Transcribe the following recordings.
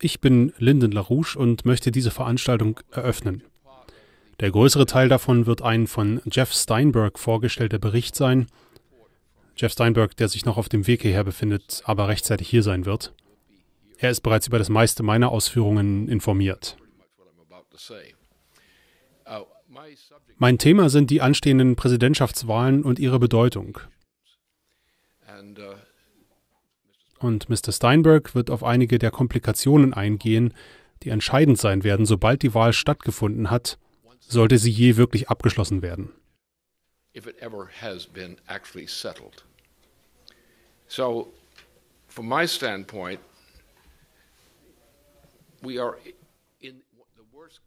Ich bin Lyndon LaRouche und möchte diese Veranstaltung eröffnen. Der größere Teil davon wird ein von Jeff Steinberg vorgestellter Bericht sein. Jeff Steinberg, der sich noch auf dem Weg hierher befindet, aber rechtzeitig hier sein wird. Er ist bereits über das meiste meiner Ausführungen informiert. Uh, mein Thema sind die anstehenden Präsidentschaftswahlen und ihre Bedeutung. und Mr. Steinberg wird auf einige der Komplikationen eingehen, die entscheidend sein werden, sobald die Wahl stattgefunden hat, sollte sie je wirklich abgeschlossen werden. So, from my standpoint, we are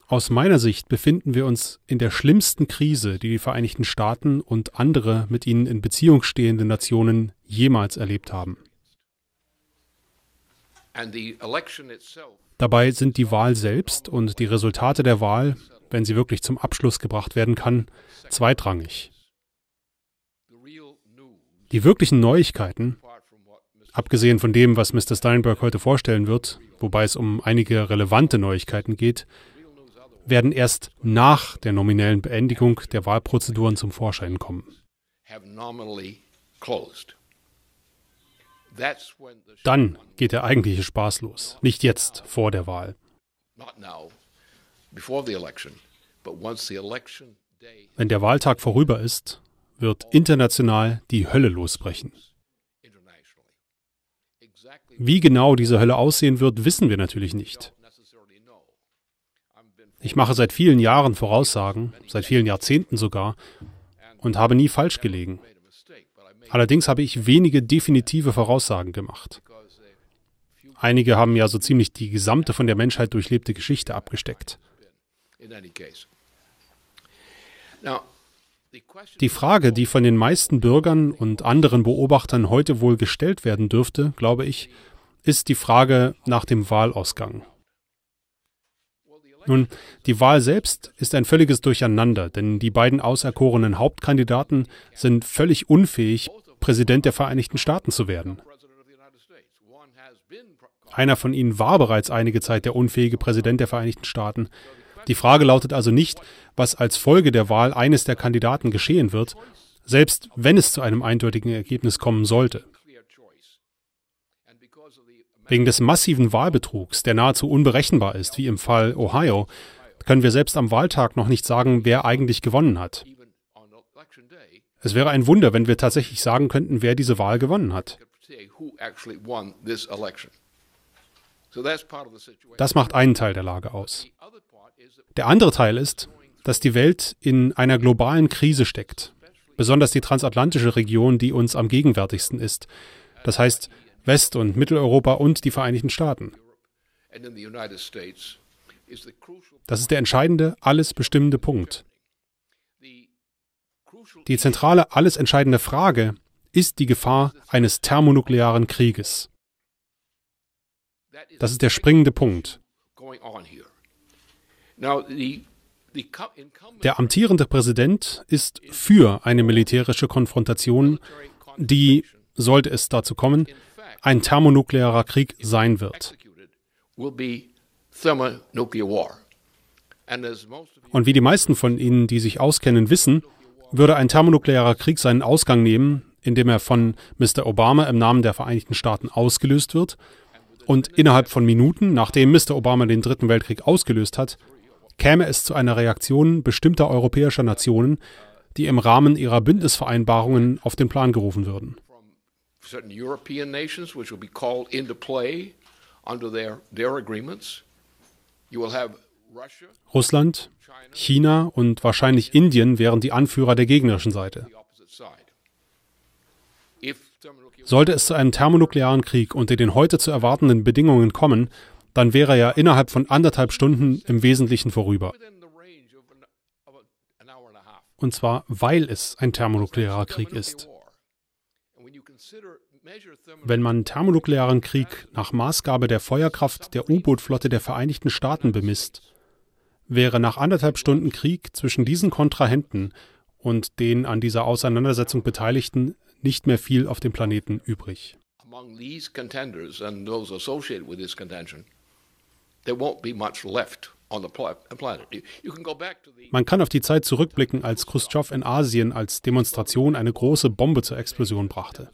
aus meiner Sicht befinden wir uns in der schlimmsten Krise, die die Vereinigten Staaten und andere mit ihnen in Beziehung stehende Nationen jemals erlebt haben. Dabei sind die Wahl selbst und die Resultate der Wahl, wenn sie wirklich zum Abschluss gebracht werden kann, zweitrangig. Die wirklichen Neuigkeiten, abgesehen von dem, was Mr. Steinberg heute vorstellen wird, wobei es um einige relevante Neuigkeiten geht, werden erst nach der nominellen Beendigung der Wahlprozeduren zum Vorschein kommen. Have nominally closed. Dann geht der eigentliche Spaß los. Nicht jetzt, vor der Wahl. Wenn der Wahltag vorüber ist, wird international die Hölle losbrechen. Wie genau diese Hölle aussehen wird, wissen wir natürlich nicht. Ich mache seit vielen Jahren Voraussagen, seit vielen Jahrzehnten sogar, und habe nie falsch gelegen. Allerdings habe ich wenige definitive Voraussagen gemacht. Einige haben ja so ziemlich die gesamte von der Menschheit durchlebte Geschichte abgesteckt. Die Frage, die von den meisten Bürgern und anderen Beobachtern heute wohl gestellt werden dürfte, glaube ich, ist die Frage nach dem Wahlausgang. Nun, die Wahl selbst ist ein völliges Durcheinander, denn die beiden auserkorenen Hauptkandidaten sind völlig unfähig, Präsident der Vereinigten Staaten zu werden. Einer von ihnen war bereits einige Zeit der unfähige Präsident der Vereinigten Staaten. Die Frage lautet also nicht, was als Folge der Wahl eines der Kandidaten geschehen wird, selbst wenn es zu einem eindeutigen Ergebnis kommen sollte. Wegen des massiven Wahlbetrugs, der nahezu unberechenbar ist, wie im Fall Ohio, können wir selbst am Wahltag noch nicht sagen, wer eigentlich gewonnen hat. Es wäre ein Wunder, wenn wir tatsächlich sagen könnten, wer diese Wahl gewonnen hat. Das macht einen Teil der Lage aus. Der andere Teil ist, dass die Welt in einer globalen Krise steckt, besonders die transatlantische Region, die uns am gegenwärtigsten ist. Das heißt, West- und Mitteleuropa und die Vereinigten Staaten. Das ist der entscheidende, alles bestimmende Punkt. Die zentrale, alles entscheidende Frage ist die Gefahr eines thermonuklearen Krieges. Das ist der springende Punkt. Der amtierende Präsident ist für eine militärische Konfrontation, die, sollte es dazu kommen, ein thermonuklearer Krieg sein wird. Und wie die meisten von Ihnen, die sich auskennen, wissen, würde ein thermonuklearer Krieg seinen Ausgang nehmen, indem er von Mr. Obama im Namen der Vereinigten Staaten ausgelöst wird. Und innerhalb von Minuten, nachdem Mr. Obama den Dritten Weltkrieg ausgelöst hat, käme es zu einer Reaktion bestimmter europäischer Nationen, die im Rahmen ihrer Bündnisvereinbarungen auf den Plan gerufen würden certain European nations, which will be called into play under their, their agreements. You will have Russland, China und wahrscheinlich Indien wären die Anführer der gegnerischen Seite. Sollte es zu einem thermonuklearen Krieg unter den heute zu erwartenden Bedingungen kommen, dann wäre er innerhalb von anderthalb Stunden im Wesentlichen vorüber. Und zwar, weil es ein thermonuklearer Krieg ist. Wenn man thermonuklearen Krieg nach Maßgabe der Feuerkraft der U-Boot-Flotte der Vereinigten Staaten bemisst, wäre nach anderthalb Stunden Krieg zwischen diesen Kontrahenten und den an dieser Auseinandersetzung Beteiligten nicht mehr viel auf dem Planeten übrig. Man kann auf die Zeit zurückblicken, als Khrushchev in Asien als Demonstration eine große Bombe zur Explosion brachte.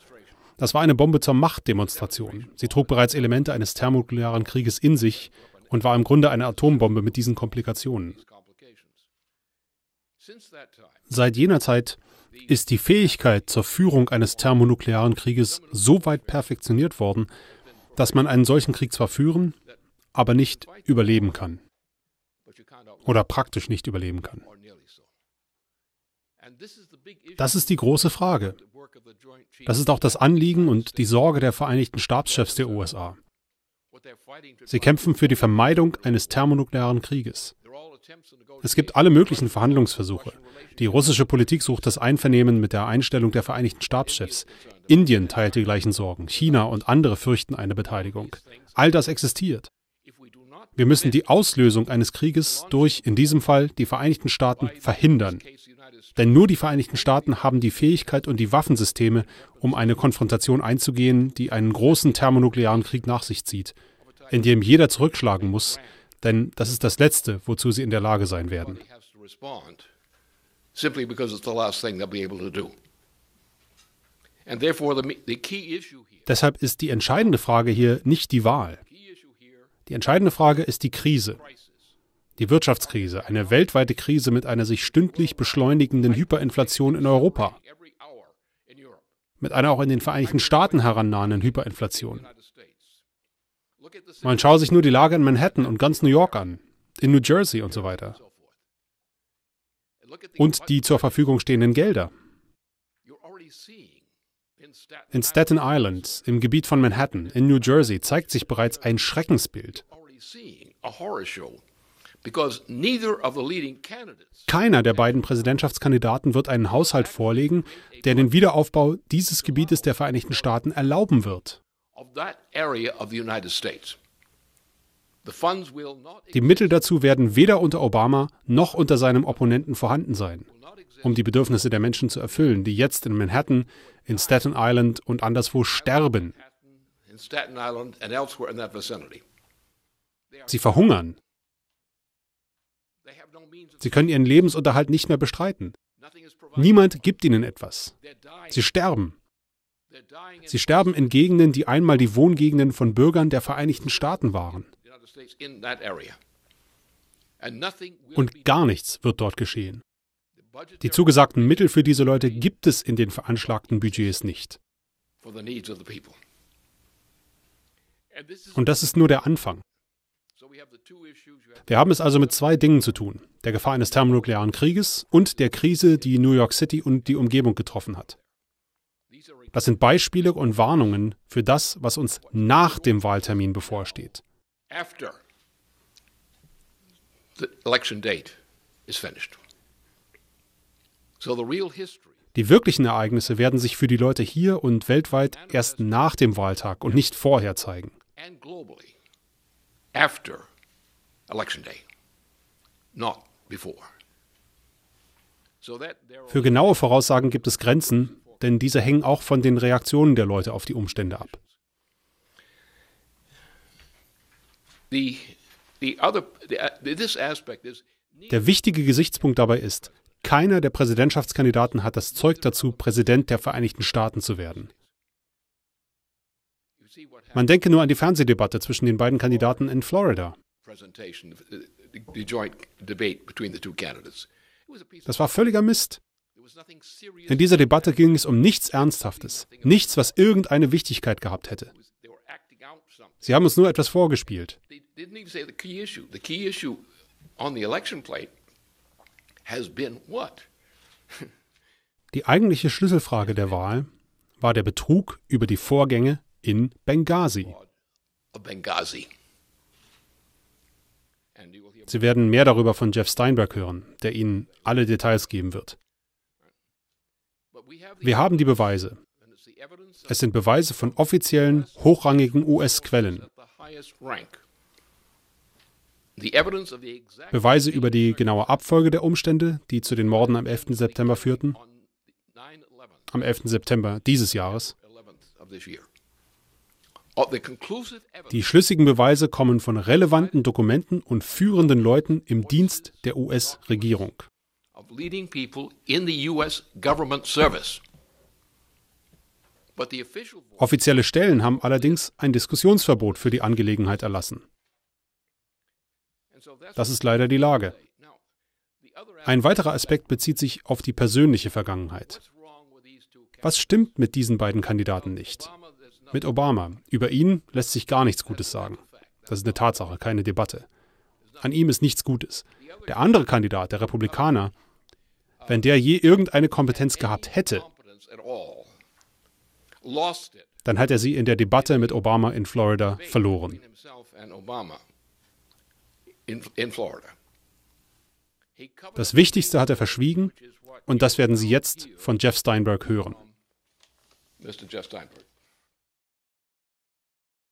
Das war eine Bombe zur Machtdemonstration. Sie trug bereits Elemente eines thermonuklearen Krieges in sich und war im Grunde eine Atombombe mit diesen Komplikationen. Seit jener Zeit ist die Fähigkeit zur Führung eines thermonuklearen Krieges so weit perfektioniert worden, dass man einen solchen Krieg zwar führen, aber nicht überleben kann. Oder praktisch nicht überleben kann. Das ist die große Frage. Das ist auch das Anliegen und die Sorge der Vereinigten Stabschefs der USA. Sie kämpfen für die Vermeidung eines thermonuklearen Krieges. Es gibt alle möglichen Verhandlungsversuche. Die russische Politik sucht das Einvernehmen mit der Einstellung der Vereinigten Staatschefs. Indien teilt die gleichen Sorgen. China und andere fürchten eine Beteiligung. All das existiert. Wir müssen die Auslösung eines Krieges durch, in diesem Fall, die Vereinigten Staaten verhindern. Denn nur die Vereinigten Staaten haben die Fähigkeit und die Waffensysteme, um eine Konfrontation einzugehen, die einen großen thermonuklearen Krieg nach sich zieht, in dem jeder zurückschlagen muss, denn das ist das Letzte, wozu sie in der Lage sein werden. Deshalb ist die entscheidende Frage hier nicht die Wahl. Die entscheidende Frage ist die Krise, die Wirtschaftskrise, eine weltweite Krise mit einer sich stündlich beschleunigenden Hyperinflation in Europa, mit einer auch in den Vereinigten Staaten herannahenden Hyperinflation. Man schaue sich nur die Lage in Manhattan und ganz New York an, in New Jersey und so weiter. Und die zur Verfügung stehenden Gelder. In Staten Island, im Gebiet von Manhattan, in New Jersey, zeigt sich bereits ein Schreckensbild. Keiner der beiden Präsidentschaftskandidaten wird einen Haushalt vorlegen, der den Wiederaufbau dieses Gebietes der Vereinigten Staaten erlauben wird. Die Mittel dazu werden weder unter Obama noch unter seinem Opponenten vorhanden sein, um die Bedürfnisse der Menschen zu erfüllen, die jetzt in Manhattan, in Staten Island und anderswo sterben. Sie verhungern. Sie können ihren Lebensunterhalt nicht mehr bestreiten. Niemand gibt ihnen etwas. Sie sterben. Sie sterben in Gegenden, die einmal die Wohngegenden von Bürgern der Vereinigten Staaten waren. Und gar nichts wird dort geschehen. Die zugesagten Mittel für diese Leute gibt es in den veranschlagten Budgets nicht. Und das ist nur der Anfang. Wir haben es also mit zwei Dingen zu tun, der Gefahr eines thermonuklearen Krieges und der Krise, die New York City und die Umgebung getroffen hat. Das sind Beispiele und Warnungen für das, was uns nach dem Wahltermin bevorsteht. Die wirklichen Ereignisse werden sich für die Leute hier und weltweit erst nach dem Wahltag und nicht vorher zeigen. After für genaue Voraussagen gibt es Grenzen, denn diese hängen auch von den Reaktionen der Leute auf die Umstände ab. Uh, der wichtige Gesichtspunkt dabei ist, keiner der Präsidentschaftskandidaten hat das Zeug dazu, Präsident der Vereinigten Staaten zu werden. Man denke nur an die Fernsehdebatte zwischen den beiden Kandidaten in Florida. Uh, das war völliger Mist. In dieser Debatte ging es um nichts Ernsthaftes, nichts, was irgendeine Wichtigkeit gehabt hätte. Sie haben uns nur etwas vorgespielt. Die eigentliche Schlüsselfrage der Wahl war der Betrug über die Vorgänge in Benghazi. Sie werden mehr darüber von Jeff Steinberg hören, der Ihnen alle Details geben wird. Wir haben die Beweise. Es sind Beweise von offiziellen, hochrangigen US-Quellen. Beweise über die genaue Abfolge der Umstände, die zu den Morden am 11. September führten. Am 11. September dieses Jahres. Die schlüssigen Beweise kommen von relevanten Dokumenten und führenden Leuten im Dienst der US-Regierung. Offizielle Stellen haben allerdings ein Diskussionsverbot für die Angelegenheit erlassen. Das ist leider die Lage. Ein weiterer Aspekt bezieht sich auf die persönliche Vergangenheit. Was stimmt mit diesen beiden Kandidaten nicht? mit Obama. Über ihn lässt sich gar nichts Gutes sagen. Das ist eine Tatsache, keine Debatte. An ihm ist nichts Gutes. Der andere Kandidat, der Republikaner, wenn der je irgendeine Kompetenz gehabt hätte, dann hat er sie in der Debatte mit Obama in Florida verloren. Das Wichtigste hat er verschwiegen und das werden Sie jetzt von Jeff Steinberg hören. Mr. Jeff Steinberg.